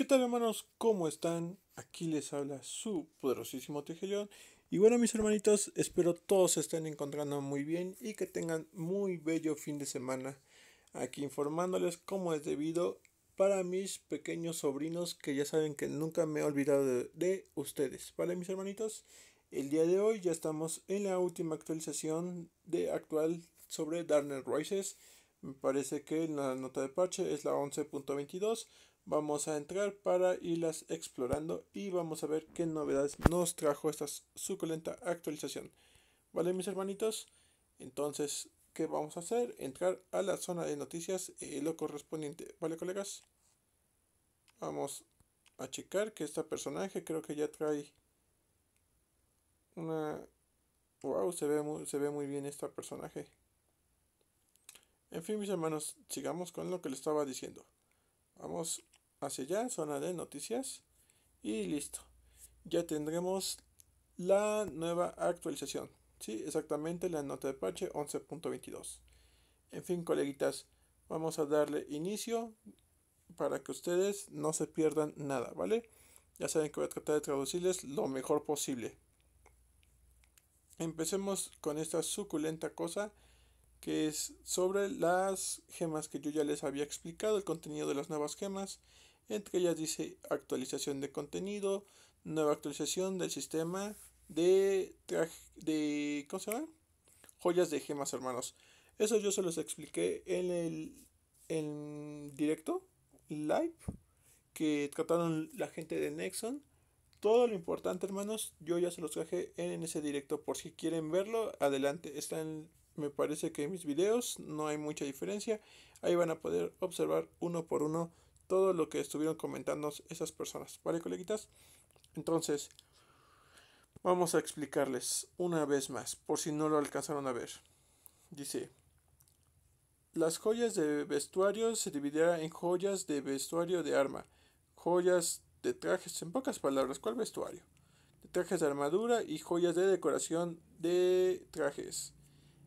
¿Qué tal hermanos? ¿Cómo están? Aquí les habla su poderosísimo Tejellón. Y bueno mis hermanitos, espero todos se estén encontrando muy bien y que tengan muy bello fin de semana. Aquí informándoles cómo es debido para mis pequeños sobrinos que ya saben que nunca me he olvidado de, ustedes. ¿Vale mis hermanitos? El día de hoy ya estamos en la última actualización de actual sobre Darnell Rises. Me parece que la nota de parche es la 11.22 vamos a entrar para irlas explorando y vamos a ver qué novedades nos trajo esta suculenta actualización. ¿Vale, mis hermanitos? Entonces, ¿qué vamos a hacer? Entrar a la zona de noticias, y eh, lo correspondiente. ¿Vale, colegas? Vamos a checar que este personaje creo que ya trae una... ¡Wow! Se ve muy, se ve muy bien este personaje. En fin, mis hermanos, sigamos con lo que les estaba diciendo. Vamos hacia allá, zona de noticias. Y listo. Ya tendremos la nueva actualización. Sí, exactamente la nota de parche 11.22. En fin, coleguitas, vamos a darle inicio para que ustedes no se pierdan nada, ¿vale? Ya saben que voy a tratar de traducirles lo mejor posible. Empecemos con esta suculenta cosa que es sobre las gemas que yo ya les había explicado, el contenido de las nuevas gemas. Entre ellas dice actualización de contenido, nueva actualización del sistema de, de ¿cómo se llama? Joyas de gemas, hermanos. Eso yo se los expliqué en el en directo, live, que trataron la gente de Nexon. Todo lo importante, hermanos, yo ya se los traje en ese directo. Por si quieren verlo, adelante. Está en me parece que en mis videos no hay mucha diferencia. Ahí van a poder observar uno por uno todo lo que estuvieron comentando esas personas. ¿Vale, coleguitas? Entonces, vamos a explicarles una vez más, por si no lo alcanzaron a ver. Dice, las joyas de vestuario se dividirán en joyas de vestuario de arma, joyas de trajes, en pocas palabras, ¿cuál vestuario? De trajes de armadura y joyas de decoración de trajes.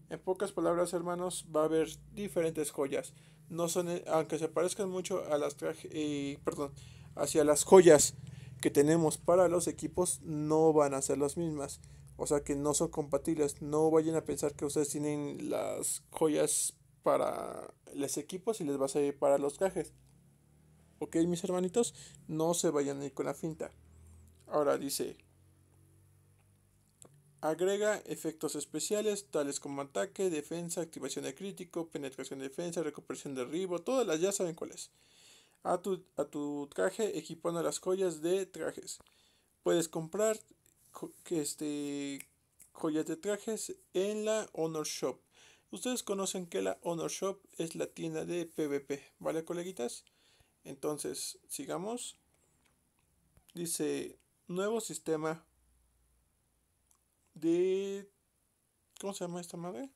En pocas palabras, hermanos, va a haber diferentes joyas. No son, eh, aunque se parezcan mucho a las eh, perdón, hacia las joyas que tenemos para los equipos, no van a ser las mismas. O sea que no son compatibles. No vayan a pensar que ustedes tienen las joyas para los equipos y les va a salir para los trajes. Ok, mis hermanitos, no se vayan a ir con la finta. Ahora dice, Agrega efectos especiales tales como ataque, defensa, activación de crítico, penetración de defensa, recuperación de arribo. todas las ya saben cuáles. A tu, a tu traje equipando las joyas de trajes. Puedes comprar este, joyas de trajes en la Honor Shop. Ustedes conocen que la Honor Shop es la tienda de PvP, ¿vale, coleguitas? Entonces, sigamos. Dice, nuevo sistema de... ¿Cómo se llama esta madre?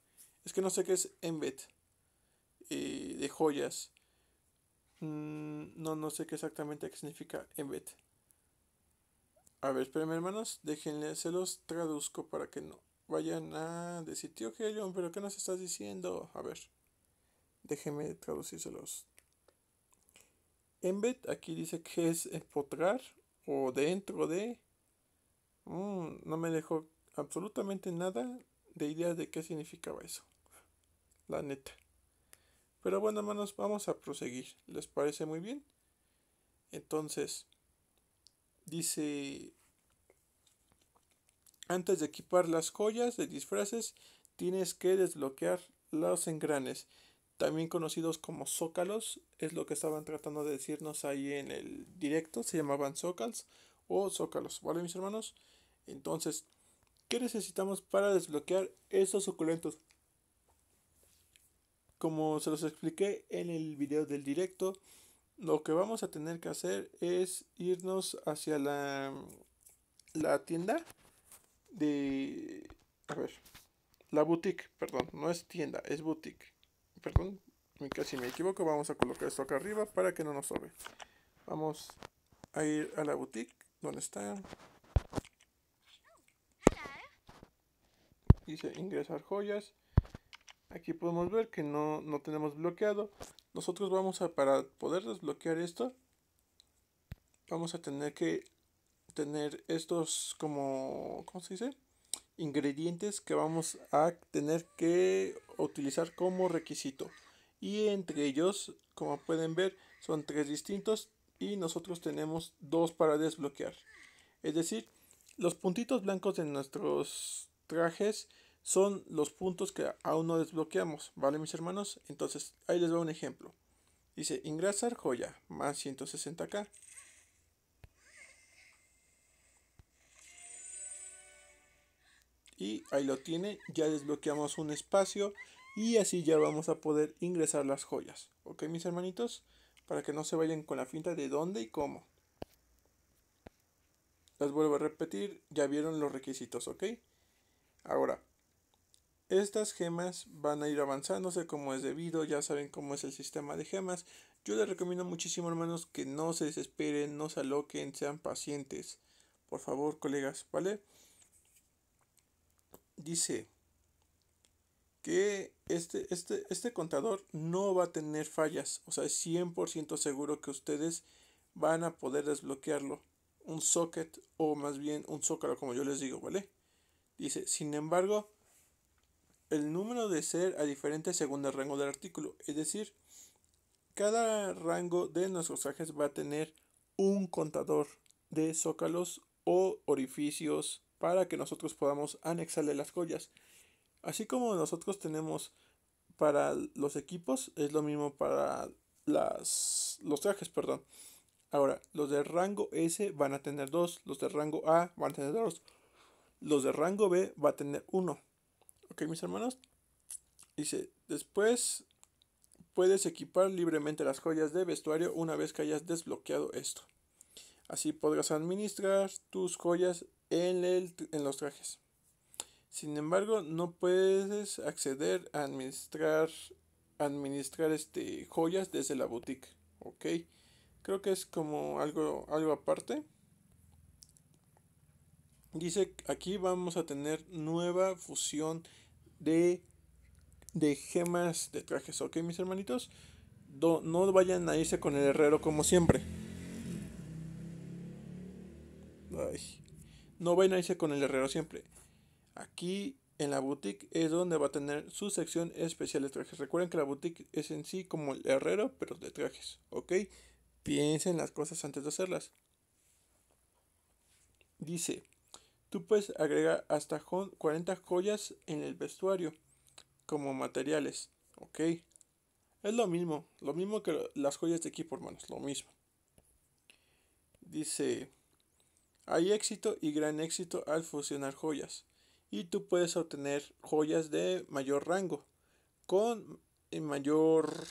Es que no sé qué es Embed. Eh, de joyas. Mm, no, no sé qué exactamente qué significa Embed. A ver, espérenme hermanos, déjenle, se los traduzco para que no vayan a decir, tío Helion, pero ¿qué nos estás diciendo? A ver, déjenme traducírselos. Embed aquí dice que es empotrar o dentro de... Mm, no me dejó absolutamente nada de idea de qué significaba eso. La neta. Pero bueno, hermanos, vamos a proseguir. ¿Les parece muy bien? Entonces, dice, antes de equipar las joyas de disfraces, tienes que desbloquear los engranes, también conocidos como zócalos, es lo que estaban tratando de decirnos ahí en el directo, se llamaban zócalos o zócalos, ¿vale mis hermanos? Entonces, ¿Qué necesitamos para desbloquear esos suculentos? Como se los expliqué en el video del directo, lo que vamos a tener que hacer es irnos hacia la, la tienda de... A ver, la boutique, perdón, no es tienda, es boutique. Perdón, casi me equivoco, vamos a colocar esto acá arriba para que no nos sobre. Vamos a ir a la boutique, donde está dice ingresar joyas. Aquí podemos ver que no, tenemos bloqueado. Nosotros vamos a, para poder desbloquear esto, vamos a tener que tener estos como, ¿cómo se dice? Ingredientes que vamos a tener que utilizar como requisito. Y entre ellos, como pueden ver, son tres distintos y nosotros tenemos dos para desbloquear. Es decir, los puntitos blancos de nuestros trajes son los puntos que aún no desbloqueamos, ¿vale mis hermanos? Entonces, ahí les va un ejemplo. Dice, ingresar joya, más 160k. Y ahí lo tiene, ya desbloqueamos un espacio y así ya vamos a poder ingresar las joyas. ¿Ok mis hermanitos? Para que no se vayan con la finta de dónde y cómo. Las vuelvo a repetir, ya vieron los requisitos, ¿ok? Ahora, estas gemas van a ir avanzándose como es debido, ya saben cómo es el sistema de gemas. Yo les recomiendo muchísimo hermanos que no se desesperen, no se aloquen, sean pacientes. Por favor, colegas, ¿vale? Dice que este, este, este contador no va a tener fallas, o sea, es 100% seguro que ustedes van a poder desbloquearlo. Un socket o más bien un zócalo, como yo les digo, ¿vale? Dice, sin embargo, el número de ser a diferente según el rango del artículo. Es decir, cada rango de nuestros trajes va a tener un contador de zócalos o orificios para que nosotros podamos anexarle las joyas. Así como nosotros tenemos para los equipos, es lo mismo para las, los trajes, perdón. Ahora, los de rango S van a tener dos, los de rango A van a tener dos, los de rango B va a tener uno. Ok, mis hermanos. Dice, después puedes equipar libremente las joyas de vestuario una vez que hayas desbloqueado esto. Así podrás administrar tus joyas en, el, en los trajes. Sin embargo, no puedes acceder a administrar, administrar este, joyas desde la boutique. Ok, creo que es como algo, algo aparte. Dice, aquí vamos a tener nueva fusión de, gemas de trajes. Ok, mis hermanitos. no vayan a irse con el herrero como siempre. no vayan a irse con el herrero siempre. Aquí en la boutique es donde va a tener su sección especial de trajes. Recuerden que la boutique es en sí como el herrero, pero de trajes. Ok, piensen las cosas antes de hacerlas. Dice. Tú puedes agregar hasta 40 joyas en el vestuario como materiales, ¿ok? Es lo mismo, lo mismo que las joyas de equipo, hermanos, lo mismo. Dice, hay éxito y gran éxito al fusionar joyas. Y tú puedes obtener joyas de mayor rango. Con mayor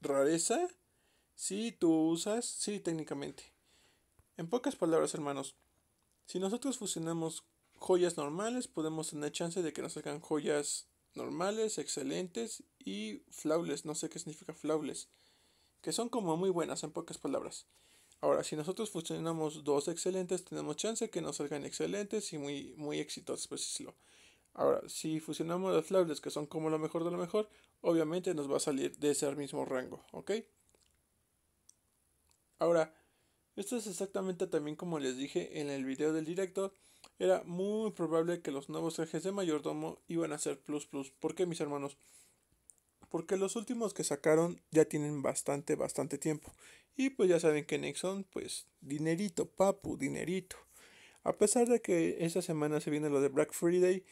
rareza. Si tú usas. Sí, técnicamente. En pocas palabras, hermanos. Si nosotros fusionamos joyas normales, podemos tener chance de que nos salgan joyas normales, excelentes y flawless, no sé qué significa flawless, que son como muy buenas en pocas palabras. Ahora, si nosotros fusionamos dos excelentes, tenemos chance de que nos salgan excelentes y muy, muy exitosos, por decirlo. Ahora, si fusionamos las flawless, que son como lo mejor de lo mejor, obviamente nos va a salir de ese mismo rango, ¿ok? Ahora, esto es exactamente también como les dije en el video del director. Era muy probable que los nuevos ejes de mayordomo iban a ser plus plus. ¿Por qué mis hermanos? Porque los últimos que sacaron ya tienen bastante, bastante tiempo. Y pues ya saben que Nexon, pues dinerito, papu, dinerito. A pesar de que esta semana se viene lo de Black Friday,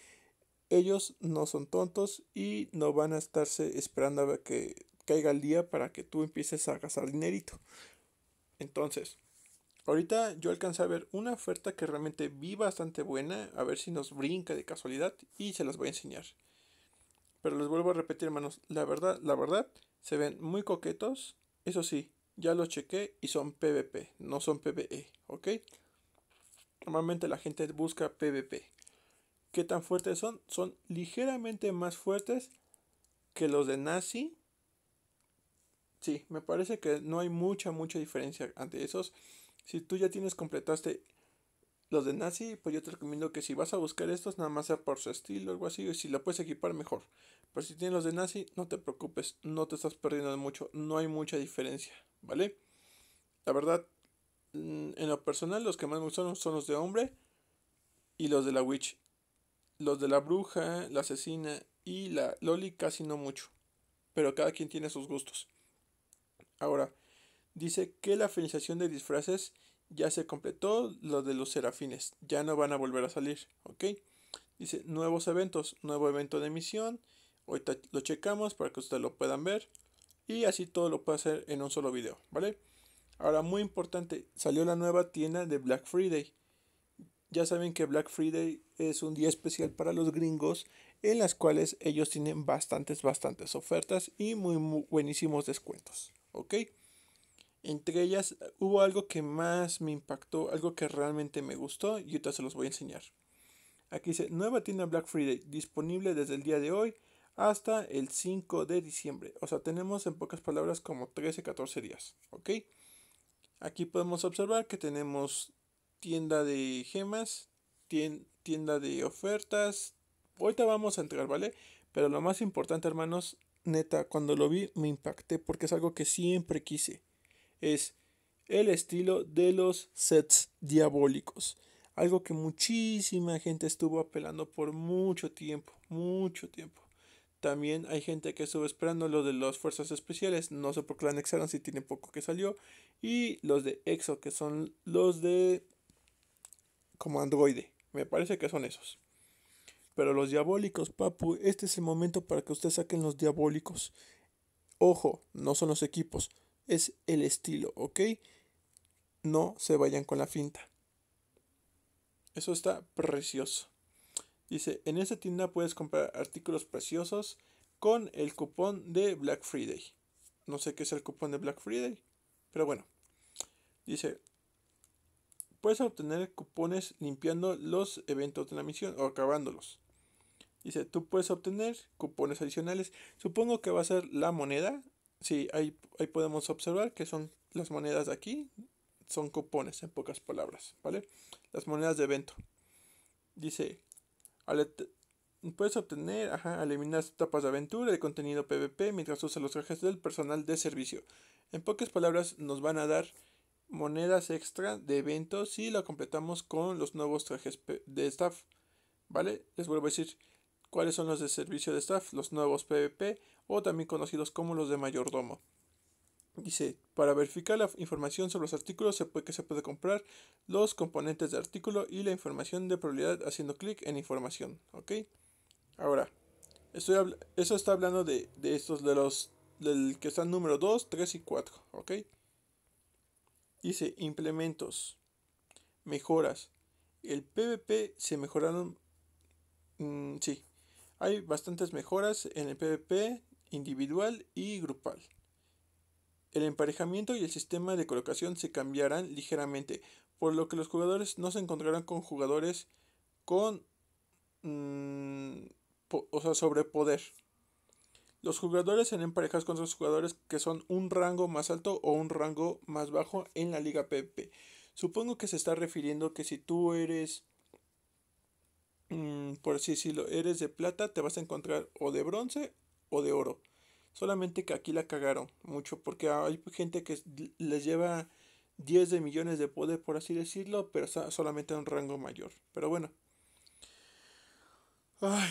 ellos no son tontos y no van a estarse esperando a que caiga el día para que tú empieces a gastar dinerito. Entonces, Ahorita yo alcancé a ver una oferta que realmente vi bastante buena, a ver si nos brinca de casualidad y se las voy a enseñar. Pero les vuelvo a repetir, hermanos, la verdad, la verdad, se ven muy coquetos. Eso sí, ya los chequé y son PvP, no son PvE, ¿ok? Normalmente la gente busca PvP. ¿Qué tan fuertes son? Son ligeramente más fuertes que los de Nazi. Sí, me parece que no hay mucha, mucha diferencia ante esos. Si tú ya tienes, completaste los de Nazi, pues yo te recomiendo que si vas a buscar estos, nada más sea por su estilo o algo así, y si la puedes equipar mejor. Pero si tienes los de Nazi, no te preocupes, no te estás perdiendo mucho, no hay mucha diferencia, ¿vale? La verdad, mm, en lo personal, los que más me gustaron son los de hombre y los de la witch. Los de la bruja, la asesina y la loli casi no mucho. Pero cada quien tiene sus gustos. Ahora, dice que la finalización de disfraces ya se completó, lo de los serafines, ya no van a volver a salir, ¿ok? Dice nuevos eventos, nuevo evento de emisión, ahorita lo checamos para que ustedes lo puedan ver y así todo lo puede hacer en un solo video, ¿vale? Ahora, muy importante, salió la nueva tienda de Black Friday. Ya saben que Black Friday es un día especial para los gringos en las cuales ellos tienen bastantes, bastantes ofertas y muy, muy buenísimos descuentos, ¿ok? Entre ellas hubo algo que más me impactó, algo que realmente me gustó y ahorita se los voy a enseñar. Aquí dice, nueva tienda Black Friday, disponible desde el día de hoy hasta el 5 de diciembre. O sea, tenemos en pocas palabras como 13, 14 días, ¿ok? Aquí podemos observar que tenemos tienda de gemas, tienda de ofertas. Ahorita vamos a entrar, ¿vale? Pero lo más importante, hermanos, neta, cuando lo vi me impacté porque es algo que siempre quise es el estilo de los sets diabólicos. Algo que muchísima gente estuvo apelando por mucho tiempo, mucho tiempo. También hay gente que estuvo esperando Los de las fuerzas especiales, no sé por qué si tiene poco que salió. Y los de EXO, que son los de como androide, me parece que son esos. Pero los diabólicos, papu, este es el momento para que ustedes saquen los diabólicos. Ojo, no son los equipos, es el estilo, ¿ok? No se vayan con la finta. Eso está precioso. Dice, en esta tienda puedes comprar artículos preciosos con el cupón de Black Friday. No sé qué es el cupón de Black Friday, pero bueno. Dice, puedes obtener cupones limpiando los eventos de la misión o acabándolos. Dice, tú puedes obtener cupones adicionales. Supongo que va a ser la moneda Sí, ahí, podemos observar que son las monedas de aquí, son cupones en pocas palabras, ¿vale? Las monedas de evento. Dice, puedes obtener, ajá, eliminar etapas de aventura y contenido PvP mientras usas los trajes del personal de servicio. En pocas palabras, nos van a dar monedas extra de evento si la completamos con los nuevos trajes de staff. ¿Vale? Les vuelvo a decir, cuáles son los de servicio de staff, los nuevos PVP o también conocidos como los de mayordomo. Dice, para verificar la información sobre los artículos se puede, que se puede comprar, los componentes de artículo y la información de probabilidad haciendo clic en información, ¿ok? Ahora, estoy eso está hablando de, estos, de los, del que están número 2, 3 y 4, ¿ok? Dice, implementos, mejoras. El PvP se mejoraron, mm, sí, hay bastantes mejoras en el PvP individual y grupal. El emparejamiento y el sistema de colocación se cambiarán ligeramente, por lo que los jugadores no se encontrarán con jugadores con... Mm, o sea, sobre poder. Los jugadores serán emparejados con otros jugadores que son un rango más alto o un rango más bajo en la liga PvP. Supongo que se está refiriendo que si tú eres Mm, por así decirlo, eres de plata, te vas a encontrar o de bronce o de oro. Solamente que aquí la cagaron mucho porque hay gente que les lleva 10 de millones de poder, por así decirlo, pero solamente a un rango mayor. Pero bueno. Ay.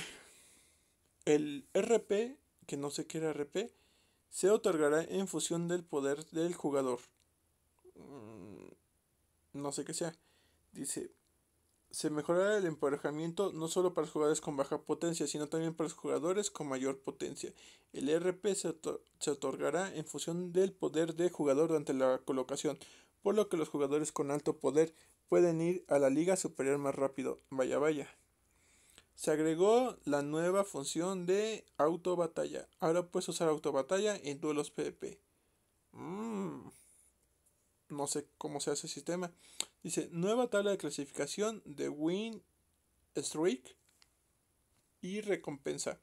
El RP, que no sé qué era RP, se otorgará en función del poder del jugador. Mm, no sé qué sea. Dice, se mejorará el emparejamiento no solo para los jugadores con baja potencia, sino también para los jugadores con mayor potencia. El e RP se, otorgará en función del poder de jugador durante la colocación, por lo que los jugadores con alto poder pueden ir a la liga superior más rápido. Vaya, vaya. Se agregó la nueva función de autobatalla. Ahora puedes usar autobatalla en duelos PvP no sé cómo se hace el sistema. Dice, nueva tabla de clasificación de Win Streak y recompensa.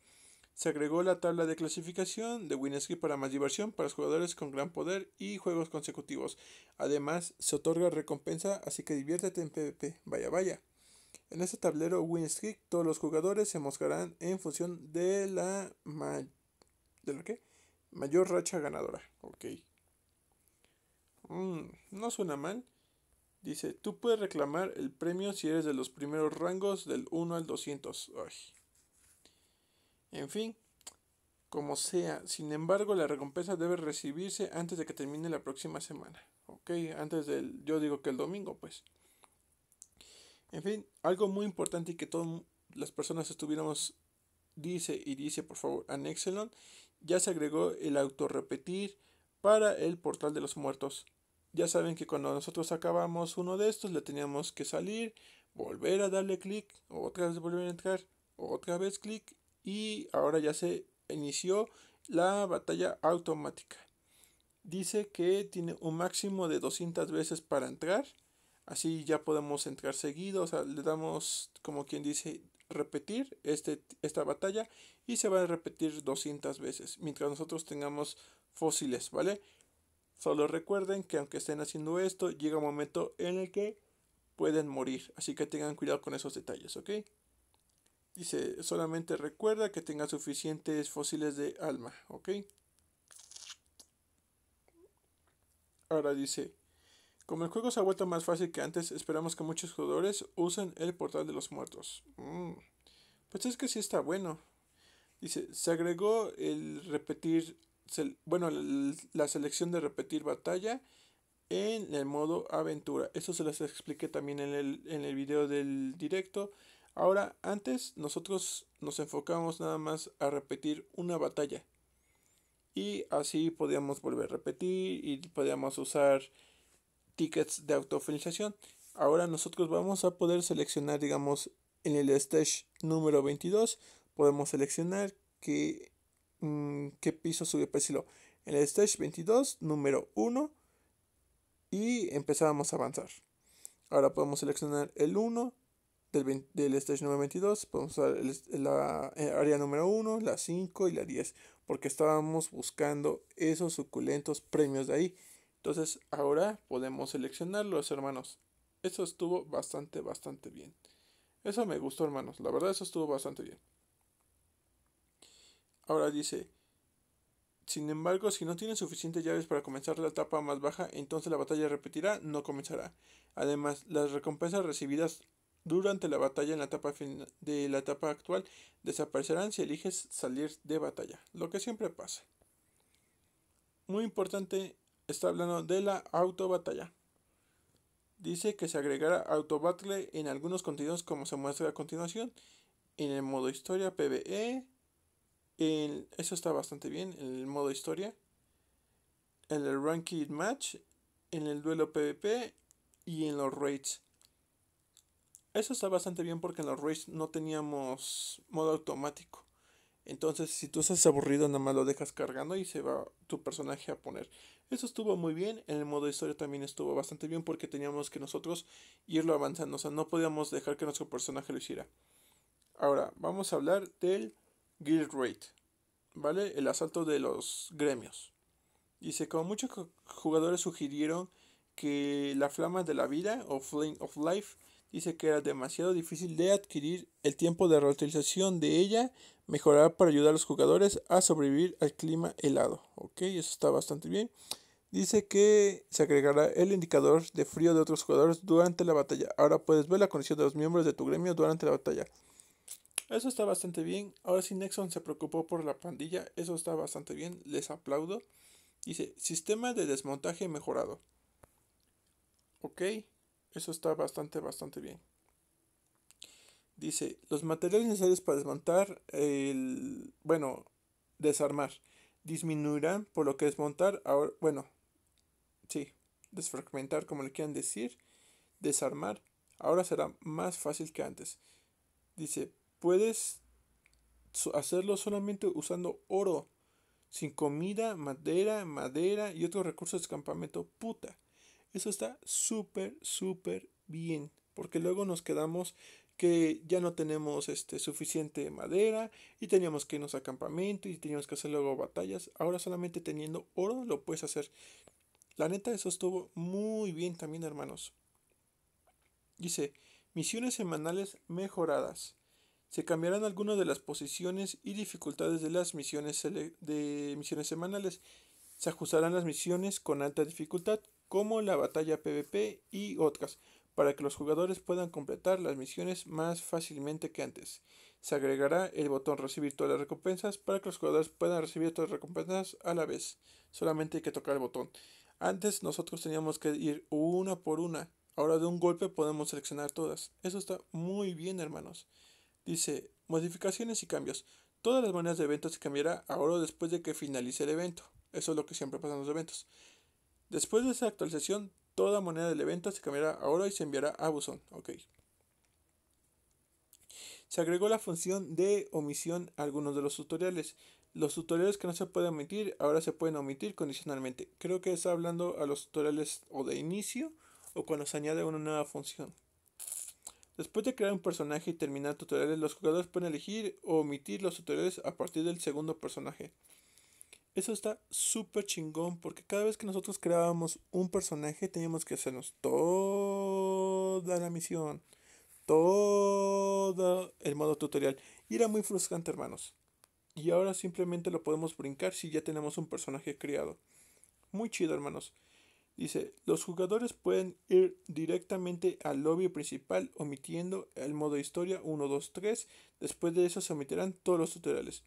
Se agregó la tabla de clasificación de win streak para más diversión para los jugadores con gran poder y juegos consecutivos. Además, se otorga recompensa, así que diviértete en PvP. Vaya, vaya. En este tablero win streak todos los jugadores se mostrarán en función de la, ¿de lo mayor racha ganadora. Ok. Mm, no suena mal. Dice, tú puedes reclamar el premio si eres de los primeros rangos del 1 al 200. Ay. En fin, como sea. Sin embargo, la recompensa debe recibirse antes de que termine la próxima semana. Ok, antes del, yo digo que el domingo, pues. En fin, algo muy importante y que todas las personas estuviéramos, dice y dice, por favor, anexelon, ya se agregó el autorrepetir para el portal de los muertos. Ya saben que cuando nosotros acabamos uno de estos le teníamos que salir, volver a darle clic, otra vez volver a entrar, otra vez clic y ahora ya se inició la batalla automática. Dice que tiene un máximo de 200 veces para entrar. Así ya podemos entrar seguido. O sea, le damos como quien dice repetir este, esta batalla y se va a repetir 200 veces. Mientras nosotros tengamos fósiles, ¿vale? Solo recuerden que aunque estén haciendo esto, llega un momento en el que pueden morir, así que tengan cuidado con esos detalles, ¿ok? Dice, solamente recuerda que tenga suficientes fósiles de alma, ¿ok? Ahora dice, como el juego se ha vuelto más fácil que antes, esperamos que muchos jugadores usen el portal de los muertos. Mm. pues es que sí está bueno. Dice, se agregó el repetir bueno, la selección de repetir batalla en el modo aventura. Eso se les expliqué también en el, en el video del directo. Ahora, antes nosotros nos enfocamos nada más a repetir una batalla. Y así podíamos volver a repetir y podíamos usar tickets de autofinanciación Ahora nosotros vamos a poder seleccionar, digamos, en el stage número 22, podemos seleccionar que Mm, ¿qué piso subió pues, lo En el stage 22, número 1. Y empezábamos a avanzar. Ahora podemos seleccionar el 1 del, stage número 22. Podemos usar el, la eh, área número 1, la 5 y la 10. Porque estábamos buscando esos suculentos premios de ahí. Entonces ahora podemos seleccionarlos, hermanos. Eso estuvo bastante, bastante bien. Eso me gustó, hermanos. La verdad, eso estuvo bastante bien. Ahora dice, sin embargo, si no tienes suficientes llaves para comenzar la etapa más baja, entonces la batalla repetirá, no comenzará. Además, las recompensas recibidas durante la batalla en la etapa de la etapa actual desaparecerán si eliges salir de batalla, lo que siempre pasa. Muy importante, está hablando de la autobatalla. Dice que se agregará autobattle en algunos contenidos como se muestra a continuación, en el modo historia PvE, eso está bastante bien, En el modo historia. En El Ranked Match, en el duelo PvP y en los raids. Eso está bastante bien porque en los raids no teníamos modo automático. Entonces, si tú estás aburrido, nada más lo dejas cargando y se va tu personaje a poner. Eso estuvo muy bien. En el modo historia también estuvo bastante bien porque teníamos que nosotros irlo avanzando. O sea, no podíamos dejar que nuestro personaje lo hiciera. Ahora, vamos a hablar del Guild Raid, ¿vale? El asalto de los gremios. Dice, como muchos jugadores sugirieron que la flama de la vida o Flame of Life dice que era demasiado difícil de adquirir, el tiempo de reutilización de ella mejorar para ayudar a los jugadores a sobrevivir al clima helado. Ok, eso está bastante bien. Dice que se agregará el indicador de frío de otros jugadores durante la batalla. Ahora puedes ver la condición de los miembros de tu gremio durante la batalla. Eso está bastante bien. Ahora sí, Nexon se preocupó por la pandilla. Eso está bastante bien. Les aplaudo. Dice, sistema de desmontaje mejorado. Ok, eso está bastante, bastante bien. Dice, los materiales necesarios para desmontar el... Bueno, desarmar. Disminuirán, por lo que desmontar ahora... Bueno, sí, desfragmentar como le quieran decir. Desarmar. Ahora será más fácil que antes. Dice, Puedes hacerlo solamente usando oro, sin comida, madera, madera y otros recursos de campamento. Puta, eso está súper, súper bien, porque luego nos quedamos que ya no tenemos este, suficiente madera y teníamos que irnos a campamento y teníamos que hacer luego batallas. Ahora solamente teniendo oro lo puedes hacer. La neta, eso estuvo muy bien también, hermanos. Dice, misiones semanales mejoradas. Se cambiarán algunas de las posiciones y dificultades de las misiones, de misiones semanales. Se ajustarán las misiones con alta dificultad, como la batalla PvP y otras, para que los jugadores puedan completar las misiones más fácilmente que antes. Se agregará el botón recibir todas las recompensas para que los jugadores puedan recibir todas las recompensas a la vez. Solamente hay que tocar el botón. Antes nosotros teníamos que ir una por una. Ahora de un golpe podemos seleccionar todas. Eso está muy bien hermanos. Dice, modificaciones y cambios. Todas las monedas de evento se cambiará ahora o después de que finalice el evento. Eso es lo que siempre pasa en los eventos. Después de esa actualización, toda moneda del evento se cambiará ahora y se enviará a buzón. Ok. Se agregó la función de omisión a algunos de los tutoriales. Los tutoriales que no se pueden omitir ahora se pueden omitir condicionalmente. Creo que está hablando a los tutoriales o de inicio o cuando se añade una nueva función. Después de crear un personaje y terminar tutoriales, los jugadores pueden elegir o omitir los tutoriales a partir del segundo personaje. Eso está súper chingón porque cada vez que nosotros creábamos un personaje teníamos que hacernos toda la misión, todo el modo tutorial. Y era muy frustrante, hermanos. Y ahora simplemente lo podemos brincar si ya tenemos un personaje creado. Muy chido, hermanos. Dice, los jugadores pueden ir directamente al lobby principal omitiendo el modo historia 1, 2, 3. Después de eso se omitirán todos los tutoriales.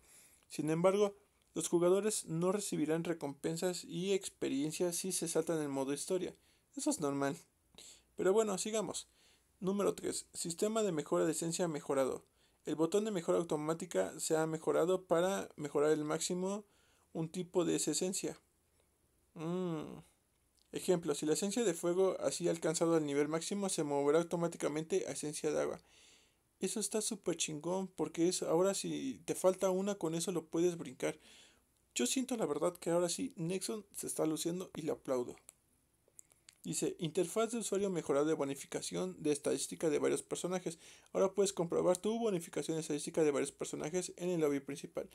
Sin embargo, los jugadores no recibirán recompensas y experiencia si se saltan el modo historia. Eso es normal. Pero bueno, sigamos. Número 3. Sistema de mejora de esencia mejorado. El botón de mejora automática se ha mejorado para mejorar el máximo un tipo de esa esencia. Mmm. Ejemplo, si la esencia de fuego así ha alcanzado el nivel máximo se moverá automáticamente a esencia de agua. Eso está súper chingón porque es ahora si te falta una con eso lo puedes brincar. Yo siento la verdad que ahora sí Nexon se está luciendo y le aplaudo. Dice, interfaz de usuario mejorada de bonificación de estadística de varios personajes. Ahora puedes comprobar tu bonificación estadística de varios personajes en el lobby principal.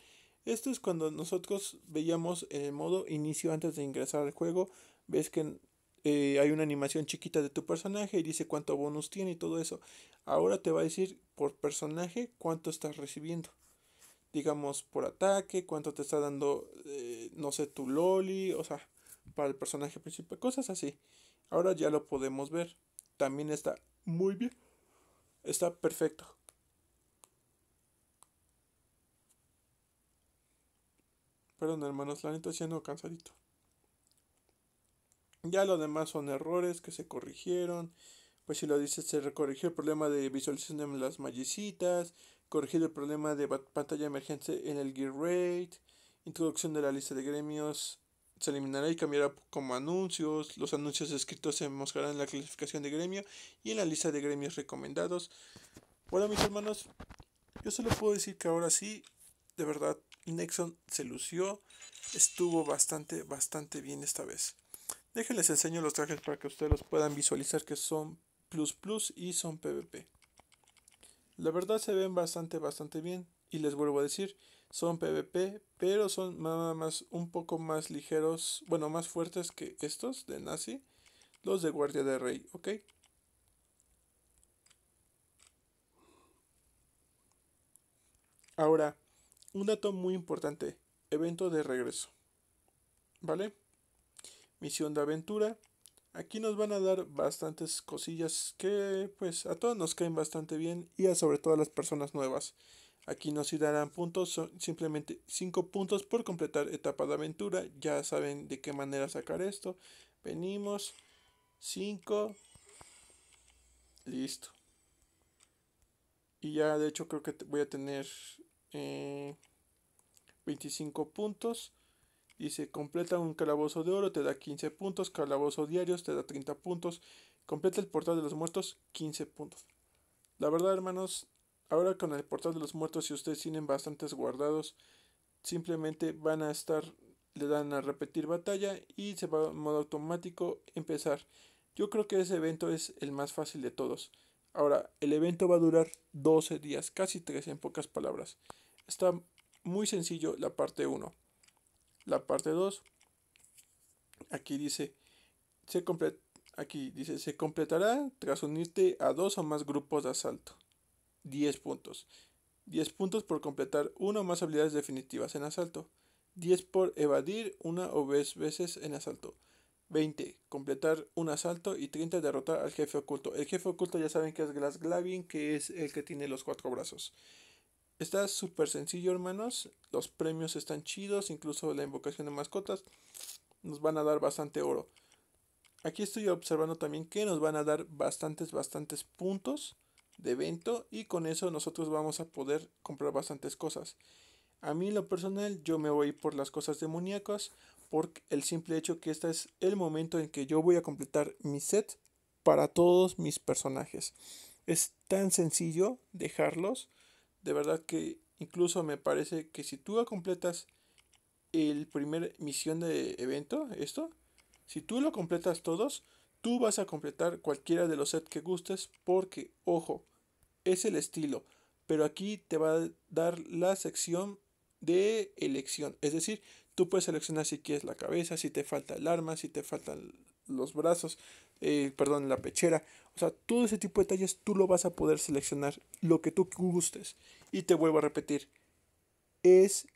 Esto es cuando nosotros veíamos el modo inicio antes de ingresar al juego ves que eh, hay una animación chiquita de tu personaje y dice cuánto bonus tiene y todo eso. Ahora te va a decir por personaje cuánto estás recibiendo. Digamos por ataque, cuánto te está dando, eh, no sé, tu loli, o sea, para el personaje principal, cosas así. Ahora ya lo podemos ver. También está muy bien. Está perfecto. Perdón, hermanos, la neta siendo cansadito. Ya lo demás son errores que se corrigieron. Pues si lo dices, se corrigió el problema de visualización de las mallecitas, corregir el problema de pantalla emergente en el gear rate, introducción de la lista de gremios, se eliminará y cambiará como anuncios, los anuncios escritos se mostrarán en la clasificación de gremio y en la lista de gremios recomendados. Bueno, mis hermanos, yo solo puedo decir que ahora sí, de verdad, Nexon se lució, estuvo bastante, bastante bien esta vez. Déjenles enseño los trajes para que ustedes los puedan visualizar que son plus plus y son PvP. La verdad se ven bastante bastante bien y les vuelvo a decir, son PvP, pero son nada más un poco más ligeros, bueno, más fuertes que estos de Nazi, los de Guardia de Rey, ¿ok? Ahora, un dato muy importante, evento de regreso, ¿vale? misión de aventura. Aquí nos van a dar bastantes cosillas que pues a todos nos caen bastante bien y a sobre todo a las personas nuevas. Aquí nos darán puntos, simplemente 5 puntos por completar etapa de aventura. Ya saben de qué manera sacar esto. Venimos 5. Listo. Y ya de hecho creo que voy a tener 25 eh, puntos. Y se completa un calabozo de oro, te da 15 puntos. Calabozo diarios, te da 30 puntos. Completa el portal de los muertos, 15 puntos. La verdad, hermanos, ahora con el portal de los muertos, si ustedes tienen bastantes guardados, simplemente van a estar, le dan a repetir batalla y se va en modo automático empezar. Yo creo que ese evento es el más fácil de todos. Ahora, el evento va a durar 12 días, casi 13 en pocas palabras. Está muy sencillo la parte 1 la parte 2. Aquí dice, se aquí dice, se completará tras unirte a dos o más grupos de asalto. 10 puntos. 10 puntos por completar una o más habilidades definitivas en asalto. 10 por evadir una o más veces en asalto. 20. Completar un asalto. Y 30. Derrotar al jefe oculto. El jefe oculto ya saben que es Glass Glavin, que es el que tiene los cuatro brazos. Está súper sencillo, hermanos. Los premios están chidos, incluso la invocación de mascotas. Nos van a dar bastante oro. Aquí estoy observando también que nos van a dar bastantes, bastantes puntos de evento. Y con eso nosotros vamos a poder comprar bastantes cosas. A mí, lo personal, yo me voy por las cosas demoníacas. Por el simple hecho que este es el momento en que yo voy a completar mi set para todos mis personajes. Es tan sencillo dejarlos de verdad que incluso me parece que si tú completas el primer misión de evento, esto, si tú lo completas todos, tú vas a completar cualquiera de los sets que gustes porque, ojo, es el estilo, pero aquí te va a dar la sección de elección, es decir, tú puedes seleccionar si quieres la cabeza, si te falta el arma, si te faltan los brazos, eh, perdón, la pechera. O sea, todo ese tipo de detalles tú lo vas a poder seleccionar lo que tú gustes. Y te vuelvo a repetir, es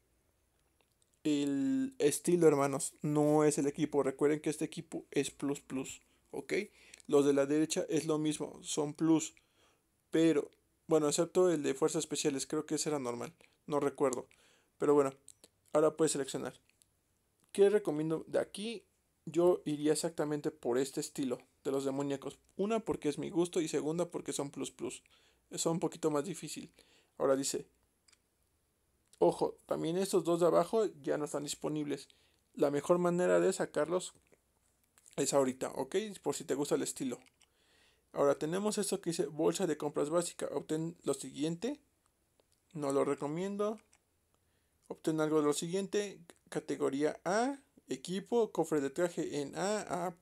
el estilo, hermanos, no es el equipo. Recuerden que este equipo es plus plus, ¿ok? Los de la derecha es lo mismo, son plus. Pero, bueno, excepto el de fuerzas especiales, creo que ese era normal, no recuerdo. Pero bueno, ahora puedes seleccionar. ¿Qué recomiendo de aquí? Yo iría exactamente por este estilo los demoníacos, Una porque es mi gusto y segunda porque son plus plus. son es un poquito más difícil. Ahora dice, ojo, también estos dos de abajo ya no están disponibles. La mejor manera de sacarlos es ahorita, ¿ok? Por si te gusta el estilo. Ahora tenemos esto que dice bolsa de compras básica. Obtén lo siguiente. No lo recomiendo. Obtén algo de lo siguiente. Categoría A. Equipo. Cofre de traje en A. A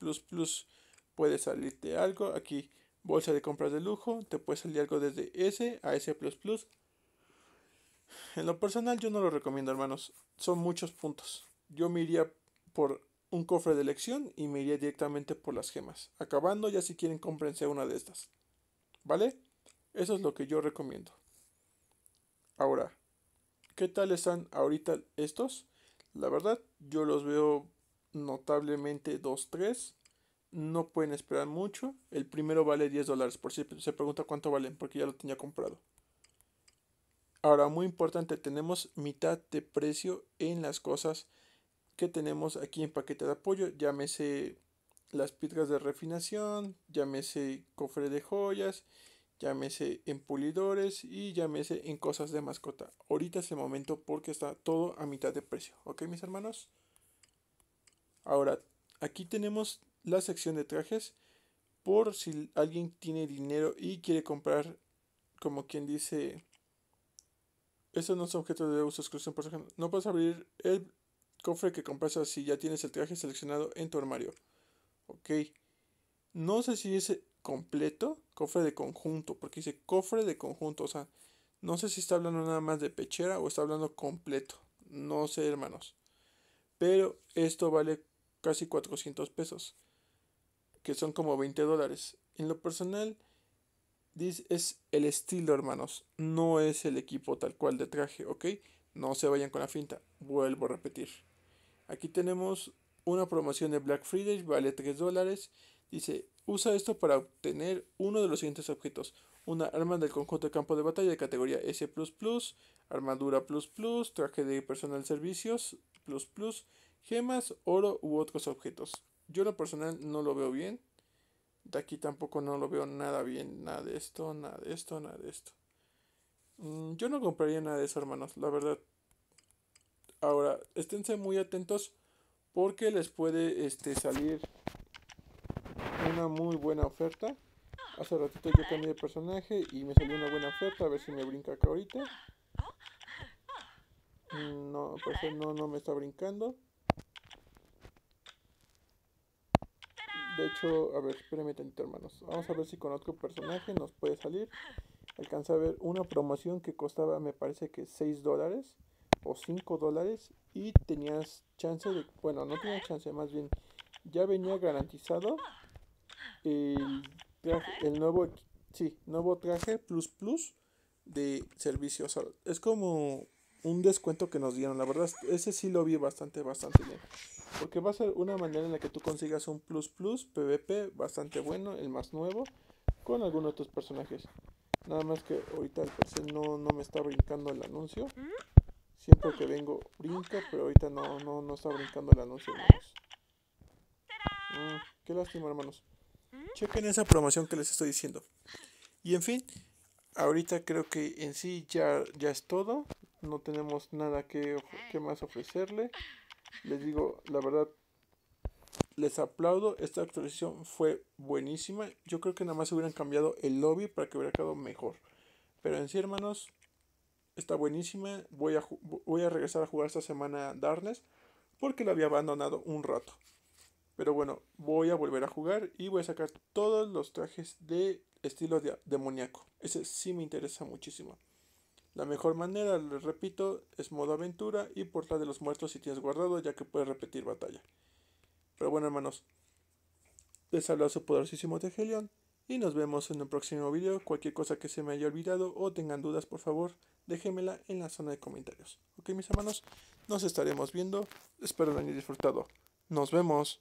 puede salirte algo aquí. Bolsa de compras de lujo, te puede salir algo desde S a S++. En lo personal yo no lo recomiendo, hermanos. Son muchos puntos. Yo me iría por un cofre de elección y me iría directamente por las gemas. Acabando, ya si quieren cómprense una de estas. ¿Vale? Eso es lo que yo recomiendo. Ahora, ¿qué tal están ahorita estos? La verdad, yo los veo notablemente 2-3 no pueden esperar mucho. El primero vale 10 dólares, por si se pregunta cuánto valen, porque ya lo tenía comprado. Ahora, muy importante, tenemos mitad de precio en las cosas que tenemos aquí en paquete de apoyo. Llámese las piedras de refinación, llámese cofre de joyas, llámese en pulidores y llámese en cosas de mascota. Ahorita es el momento porque está todo a mitad de precio. ¿Ok, mis hermanos? Ahora, aquí tenemos la sección de trajes por si alguien tiene dinero y quiere comprar, como quien dice, estos no son objetos de uso exclusivo por ejemplo. No puedes abrir el cofre que compras si ya tienes el traje seleccionado en tu armario. Ok. No sé si dice completo, cofre de conjunto, porque dice cofre de conjunto, o sea, no sé si está hablando nada más de pechera o está hablando completo. No sé, hermanos. Pero esto vale casi 400 pesos que son como 20 dólares. En lo personal, dice es el estilo, hermanos. No es el equipo tal cual de traje, ¿ok? No se vayan con la finta. Vuelvo a repetir. Aquí tenemos una promoción de Black Friday, vale 3 dólares. Dice, usa esto para obtener uno de los siguientes objetos. Una arma del conjunto de campo de batalla de categoría S++, armadura++, traje de personal servicios++, gemas, oro u otros objetos. Yo lo personal no lo veo bien. De aquí tampoco no lo veo nada bien. Nada de esto, nada de esto, nada de esto. Mm, yo no compraría nada de eso, hermanos, la verdad. Ahora, esténse muy atentos porque les puede este, salir una muy buena oferta. Hace ratito yo cambié de personaje y me salió una buena oferta. A ver si me brinca acá ahorita. Mm, no, pues no, no me está brincando. De hecho, a ver, espérame tantito, hermanos. Vamos a ver si con otro personaje nos puede salir. Alcanza a ver una promoción que costaba, me parece que 6 dólares o 5 dólares. Y tenías chance de. Bueno, no tenías chance, más bien. Ya venía garantizado el, el nuevo. Sí, nuevo traje Plus Plus de servicio. es como un descuento que nos dieron. La verdad, ese sí lo vi bastante, bastante bien. Porque va a ser una manera en la que tú consigas un plus plus PvP bastante bueno, el más nuevo, con alguno de tus personajes. Nada más que ahorita no, no me está brincando el anuncio. Siempre que vengo brinca, pero ahorita no, no, está brincando el anuncio, hermanos. Mm, qué lástima, hermanos. Chequen esa promoción que les estoy diciendo. Y en fin, ahorita creo que en sí ya, ya es todo. No tenemos nada que, que más ofrecerle les digo, la verdad, les aplaudo. Esta actualización fue buenísima. Yo creo que nada más hubieran cambiado el lobby para que hubiera quedado mejor. Pero en sí, hermanos, está buenísima. Voy a, voy a regresar a jugar esta semana Darkness porque la había abandonado un rato. Pero bueno, voy a volver a jugar y voy a sacar todos los trajes de estilo de demoníaco. Ese sí me interesa muchísimo. La mejor manera, les repito, es modo aventura y portal de los muertos si tienes guardado, ya que puedes repetir batalla. Pero bueno, hermanos, les habla su poderosísimo Tegelion y nos vemos en un próximo video. Cualquier cosa que se me haya olvidado o tengan dudas, por favor, déjenmela en la zona de comentarios. Ok, mis hermanos, nos estaremos viendo. Espero lo hayan disfrutado. Nos vemos.